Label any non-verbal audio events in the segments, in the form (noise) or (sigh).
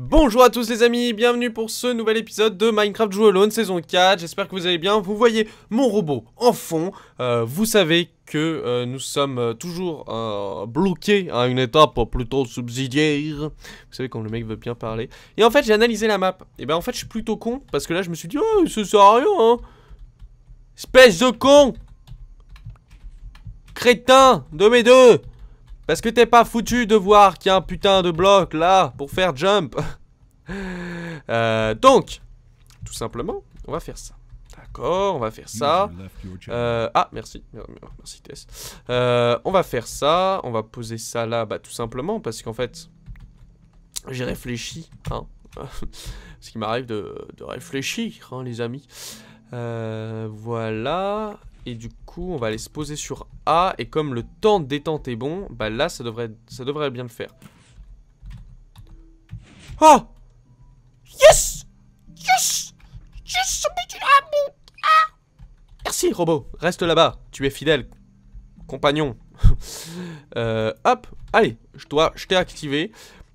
Bonjour à tous les amis, bienvenue pour ce nouvel épisode de Minecraft Joue Alone saison 4, j'espère que vous allez bien, vous voyez mon robot en fond, euh, vous savez que euh, nous sommes euh, toujours bloqués à une étape plutôt subsidiaire, vous savez quand le mec veut bien parler, et en fait j'ai analysé la map, et eh ben en fait je suis plutôt con, parce que là je me suis dit, oh ça sert à rien espèce de con, crétin de mes deux parce que t'es pas foutu de voir qu'il y a un putain de bloc là pour faire jump. (laughs) Euh, donc, tout simplement, on va faire ça. D'accord, on va faire ça. Euh, ah, merci. Merci, Tess. Euh, on va faire ça. On va poser ça là, bah, tout simplement, parce qu'en fait, j'ai réfléchi. Hein. (laughs) Ce qui m'arrive de, réfléchir, hein, les amis. voilà et du coup on va aller se poser sur A et comme le temps de détente est bon, bah là ça devrait, ça devrait bien le faire. Ah Yes Yes Yes Merci robot, reste là-bas, tu es fidèle, compagnon. (laughs) Euh, hop, allez, je dois, je t'ai activé.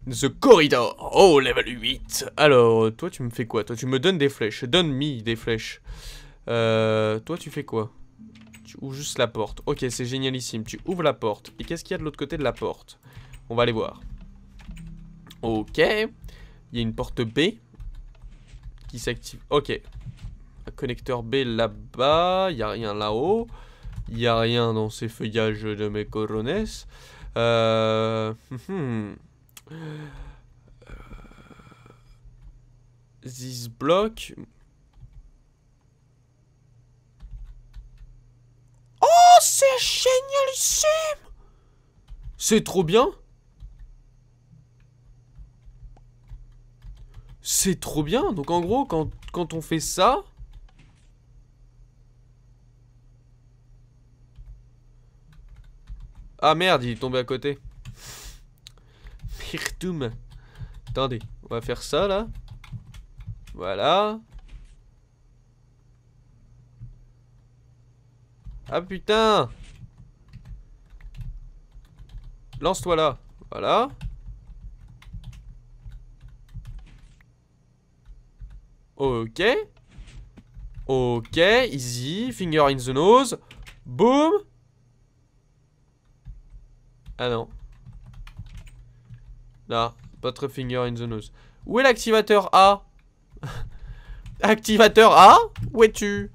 The Corridor, oh level 8 Alors, toi tu me fais quoi Toi tu me donnes des flèches, donne-moi des flèches. Euh, toi tu fais quoi tu ouvres juste la porte. Ok, c'est génialissime. Tu ouvres la porte. Et qu'est-ce qu'il y a de l'autre côté de la porte On va aller voir. Ok. Il y a une porte B qui s'active. Ok. Un connecteur B là-bas. Il n'y a rien là-haut. Il n'y a rien dans ces feuillages de mes corones. Euh, hmm, hmm. euh... This block. c'est génialissime C'est trop bien C'est trop bien Donc en gros, quand, quand on fait ça... Ah merde, il est tombé à côté. Mirtum Attendez, on va faire ça là. Voilà. Ah putain Lance-toi là. Voilà. Ok. Ok, easy. Finger in the nose. Boom. Ah non. Là, très finger in the nose. Où est l'activateur A (laughs) Activateur A Où es-tu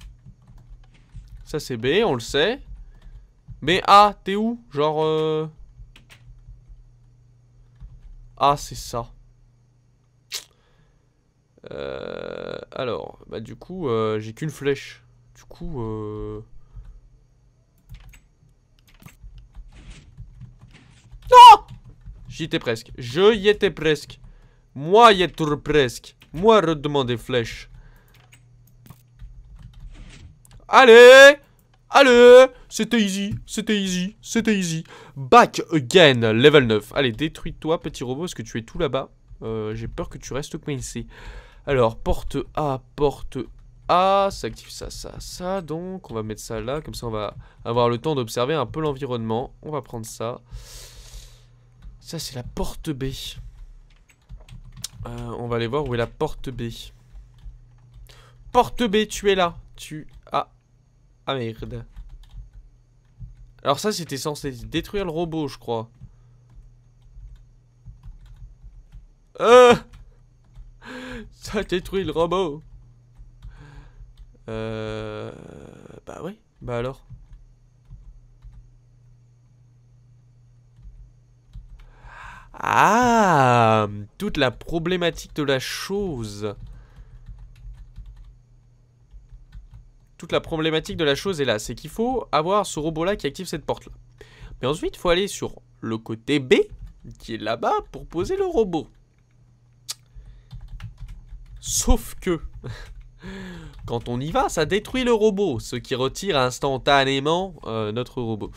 ça c'est B, on le sait. Mais A, t'es où Genre... Euh... A, c'est ça. Euh, alors, bah du coup, euh, j'ai qu'une flèche. Du coup... Euh... Non ah J'y étais presque. Je y étais presque. Moi y étais presque. Moi redemander flèche. Allez Allez C'était easy, c'était easy, c'était easy. Back again, level 9. Allez, détruis-toi, petit robot, parce que tu es tout là-bas. Euh, j'ai peur que tu restes coincé. Alors, porte A, porte A. Ça active ça, ça, ça. Donc, on va mettre ça là. Comme ça, on va avoir le temps d'observer un peu l'environnement. On va prendre ça. Ça, c'est la porte B. Euh, on va aller voir où est la porte B. Porte B, tu es là. Tu ah merde. Alors ça, c'était censé détruire le robot, je crois. Euh (laughs) ça détruit le robot Euh... Bah oui, bah alors. Ah Toute la problématique de la chose toute la problématique de la chose est là, c'est qu'il faut avoir ce robot-là qui active cette porte-là. Mais ensuite, il faut aller sur le côté B, qui est là-bas, pour poser le robot. Sauf que, (laughs) quand on y va, ça détruit le robot, ce qui retire instantanément euh, notre robot.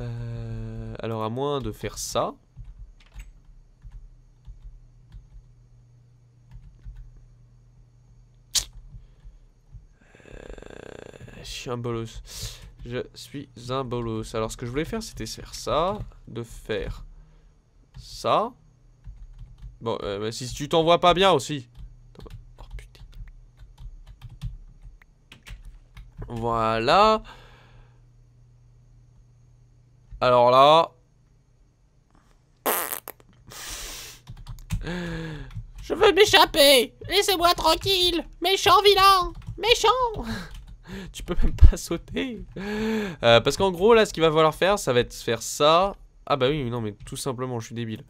Euh, alors à moins de faire ça, je suis un bolos. Je suis un bolos. Alors, ce que je voulais faire, c'était faire ça, de faire ça. Bon, euh, bah, si tu t'en vois pas bien aussi. Oh, putain. Voilà. Alors là... Je veux m'échapper Laissez-moi tranquille Méchant vilain Méchant (laughs) tu peux même pas sauter. Euh, parce qu'en gros, là, ce qu'il va falloir faire, ça va être faire ça. Ah bah oui, non, mais tout simplement, je suis débile.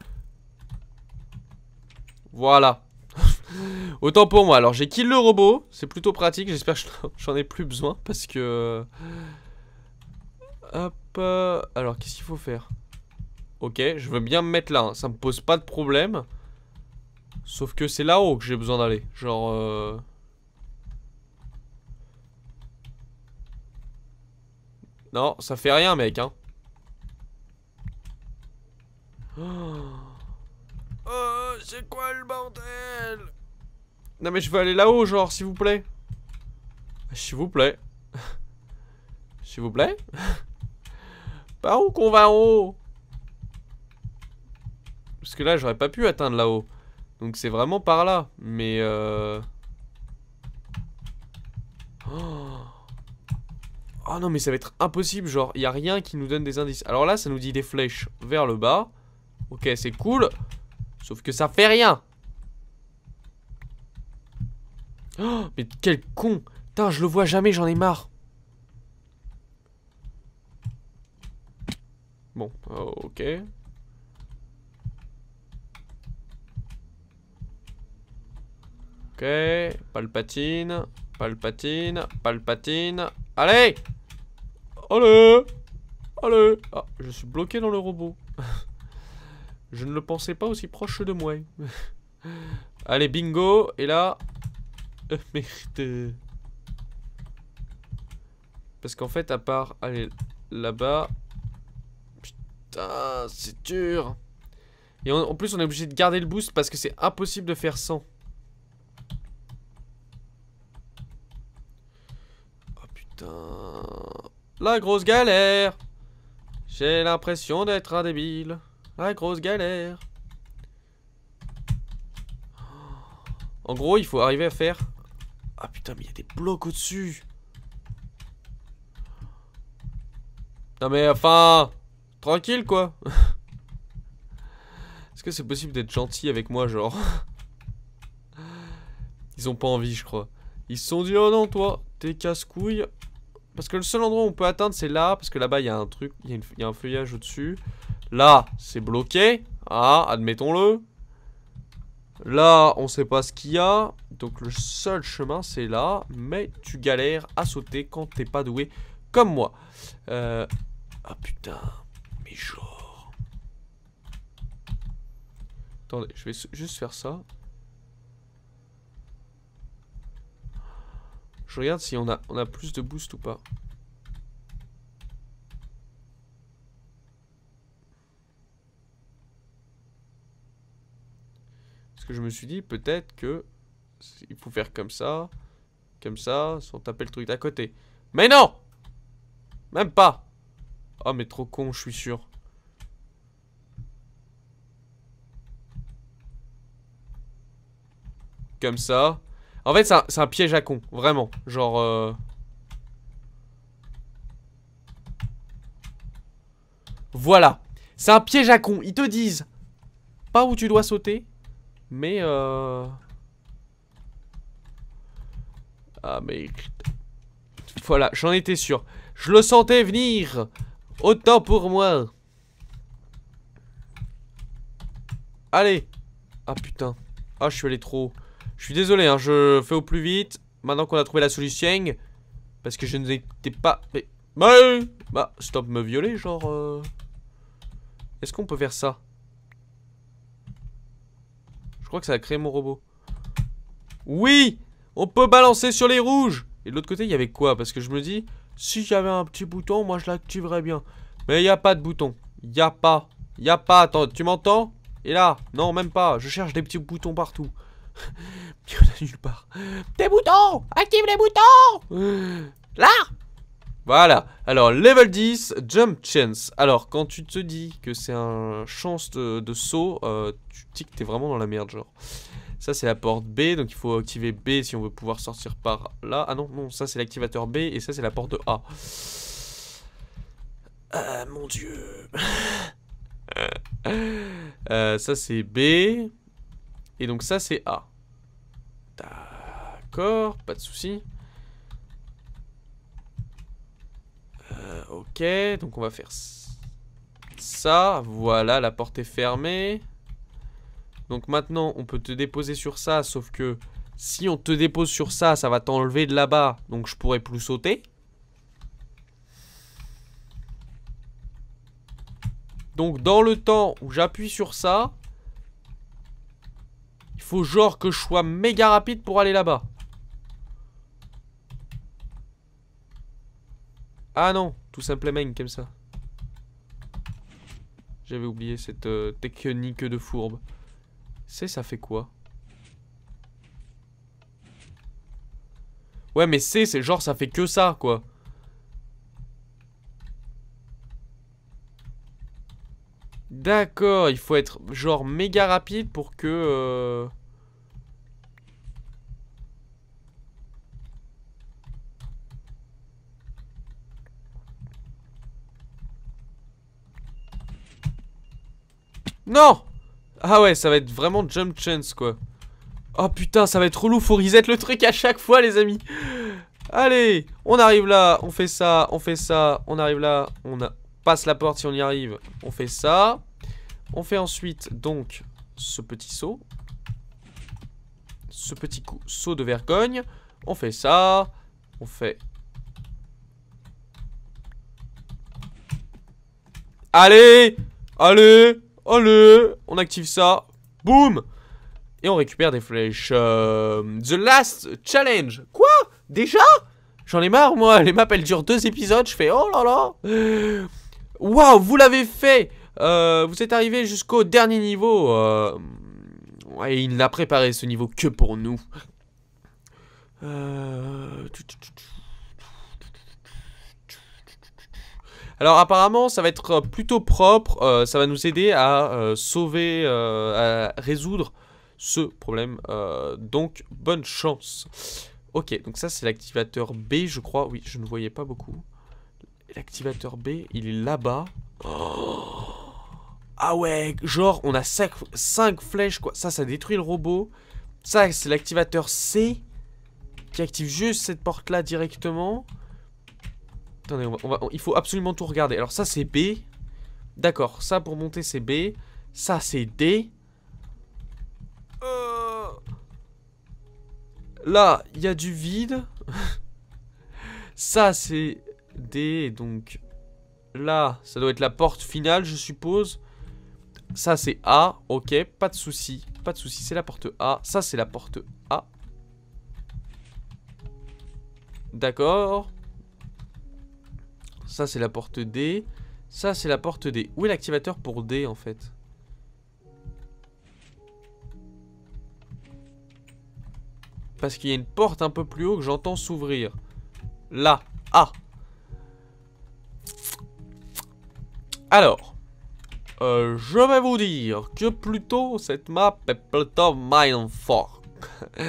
Voilà. (laughs) Autant pour moi. Alors, j'ai kill le robot. C'est plutôt pratique. J'espère que j'en ai plus besoin parce que... Euh, hop. Euh, alors, qu'est-ce qu'il faut faire Ok, je veux bien me mettre là. Hein. Ça me pose pas de problème. Sauf que c'est là-haut que j'ai besoin d'aller. Genre... Non, ça fait rien, mec, hein. Oh, c'est quoi le bordel Non, mais je veux aller là-haut, genre, s'il vous plaît. S'il vous plaît. (laughs) S'il vous plaît (laughs) Par où qu'on va en haut Parce que là, j'aurais pas pu atteindre là-haut. Donc c'est vraiment par là. Mais euh... Oh non, mais ça va être impossible, genre, il a rien qui nous donne des indices. Alors là, ça nous dit des flèches vers le bas. Ok, c'est cool. Sauf que ça fait rien. Oh, mais quel con Putain, je le vois jamais, j'en ai marre. Bon, oh, ok. Ok, palpatine. Palpatine, Palpatine. Allez Allez Allez Ah, je suis bloqué dans le robot. (laughs) je ne le pensais pas aussi proche de moi. (laughs) Allez, bingo Et là... Euh, (laughs) merde. Parce qu'en fait, à part aller là-bas... Putain, c'est dur. Et en plus, on est obligé de garder le boost parce que c'est impossible de faire sans. Putain. La grosse galère. J'ai l'impression d'être un débile. La grosse galère. En gros, il faut arriver à faire... Ah putain, mais il y a des blocs au-dessus. Non mais enfin... Tranquille quoi. (laughs) Est-ce que c'est possible d'être gentil avec moi, genre (laughs) Ils ont pas envie, je crois. Ils se sont dit, oh non, toi, casse-couille. Parce que le seul endroit où on peut atteindre, c'est là. Parce que là-bas, il y a un truc, il y, a un feuillage au-dessus. Là, c'est bloqué. Ah, admettons-le. Là, on sait pas ce qu'il y a. Donc le seul chemin, c'est là. Mais tu galères à sauter quand t'es pas doué comme moi. Euh, ah putain, mais genre... Attendez, je vais juste faire ça. Je regarde si on a, on a plus de boost ou pas. Parce que je me suis dit, peut-être que... Il faut faire comme ça, comme ça, sans taper le truc d'à côté. Mais non Même pas Oh mais trop con, je suis sûr. Comme ça. En fait, c'est un, piège à con, vraiment. Genre... Euh, voilà. C'est un piège à con. Ils te disent pas où tu dois sauter, mais... Euh, ah, mais... Voilà, j'en étais sûr. Je le sentais venir. Autant pour moi. Allez. Ah, putain. Ah, je suis allé trop haut. Je suis désolé, hein, je fais au plus vite. Maintenant qu'on a trouvé la solution. Parce que je n'étais pas... Mais... Bah, stop me violer, genre... Euh. Est-ce qu'on peut faire ça Je crois que ça a créé mon robot. Oui On peut balancer sur les rouges Et de l'autre côté, il y avait quoi Parce que je me dis... Si j'avais un petit bouton, moi je l'activerais bien. Mais il n'y a pas de bouton. Il n'y a pas. Il n'y a pas. Attends, tu m'entends Et là Non, même pas. Je cherche des petits boutons partout. Il y a Des boutons Active les boutons Là Voilà. Alors, level 10, jump chance. Alors, quand tu te dis que c'est un chance de, saut, euh, tu dis que t'es vraiment dans la merde, genre. Ça, c'est la porte B, donc il faut activer B si on veut pouvoir sortir par là. Ah non, non, ça, c'est l'activateur B, et ça, c'est la porte A. Ah, mon Dieu. (laughs) Euh, ça, c'est B donc ça, c'est A. D'accord, pas de souci. Euh, ok, donc on va faire ça. Voilà, la porte est fermée. Donc maintenant, on peut te déposer sur ça, sauf que si on te dépose sur ça, ça va t'enlever de là-bas, donc je pourrais plus sauter. Donc dans le temps où j'appuie sur ça, faut genre que je sois méga rapide pour aller là-bas. Ah non, tout simplement comme ça. J'avais oublié cette euh, technique de fourbe. C'est ça fait quoi Ouais mais c'est, c'est genre ça fait que ça quoi. D'accord, il faut être genre méga rapide pour que... Euh, non Ah ouais, ça va être vraiment jump chance, quoi. Oh putain, ça va être relou, faut reset le truc à chaque fois, les amis Allez, on arrive là, on fait ça, on fait ça, on arrive là, on passe la porte si on y arrive, on fait ça. On fait ensuite donc ce petit saut. Ce petit coup, saut de vergogne. On fait ça. On fait... Allez Allez Allez On active ça. Boum Et on récupère des flèches. Euh, the Last Challenge. Quoi Déjà J'en ai marre, moi. Les maps, elles durent deux épisodes. Je fais... Oh là là Waouh, vous l'avez fait euh, vous êtes arrivé jusqu'au dernier niveau. Et euh, il n'a préparé ce niveau que pour nous. Euh, Alors apparemment ça va être plutôt propre, ça va nous aider à sauver, à résoudre ce problème. donc bonne chance. Ok, donc ça c'est l'activateur B je crois, oui je ne voyais pas beaucoup. L'activateur B il est là-bas. Oh ah ouais, genre on a 5, flèches quoi. Ça, ça détruit le robot. Ça, c'est l'activateur C qui active juste cette porte là directement. Attendez, il faut absolument tout regarder. Alors ça, c'est B. D'accord, ça pour monter, c'est B. Ça, c'est D. Euh. Là, il y a du vide. (laughs) ça, c'est D. Donc là, ça doit être la porte finale, je suppose. Ça, c'est A. Ok, pas de souci. Pas de souci, c'est la porte A. Ça, c'est la porte A. D'accord. Ça, c'est la porte D. Ça, c'est la porte D. Où est l'activateur pour D, en fait Parce qu'il y a une porte un peu plus haut que j'entends s'ouvrir. Là. A. Alors. Euh, je vais vous dire que plutôt cette map est plutôt for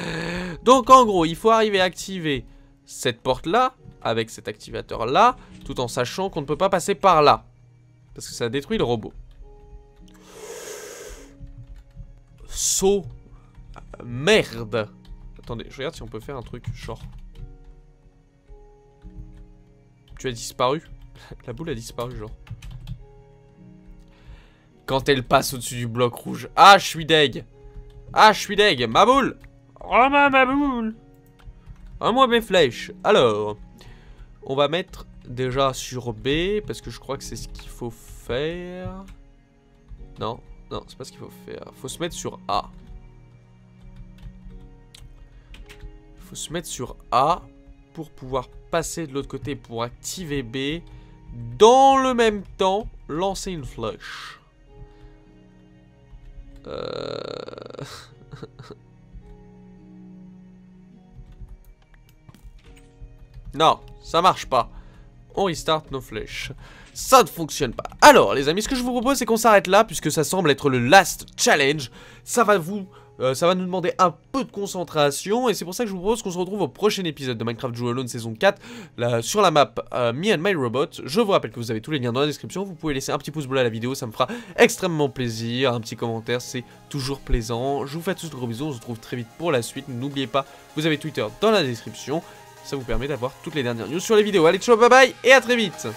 (laughs) Donc en gros, il faut arriver à activer cette porte là, avec cet activateur là, tout en sachant qu'on ne peut pas passer par là. Parce que ça détruit le robot. Saut. So, merde. Attendez, je regarde si on peut faire un truc genre... Tu as disparu (laughs) La boule a disparu genre. Quand elle passe au-dessus du bloc rouge. Ah, je suis deg. Ah, je suis deg. Ma boule. Oh, ma, ma boule. oh moi mes flèches. Alors, on va mettre déjà sur B, parce que je crois que c'est ce qu'il faut faire. Non, non, c'est pas ce qu'il faut faire. Faut se mettre sur A. Faut se mettre sur A pour pouvoir passer de l'autre côté pour activer B. Dans le même temps, lancer une flèche. Euh. (laughs) non, ça marche pas. On restart nos flèches. Ça ne fonctionne pas. Alors, les amis, ce que je vous propose, c'est qu'on s'arrête là, puisque ça semble être le last challenge. Ça va vous euh, ça va nous demander un peu de concentration et c'est pour ça que je vous propose qu'on se retrouve au prochain épisode de Minecraft joe Alone saison 4 sur la map euh, Me and My Robot. Je vous rappelle que vous avez tous les liens dans la description, vous pouvez laisser un petit pouce bleu à la vidéo, ça me fera extrêmement plaisir, un petit commentaire, c'est toujours plaisant. Je vous fais tous de gros bisous, on se retrouve très vite pour la suite. N'oubliez pas, vous avez Twitter dans la description, ça vous permet d'avoir toutes les dernières news sur les vidéos. Allez, ciao, bye bye et à très vite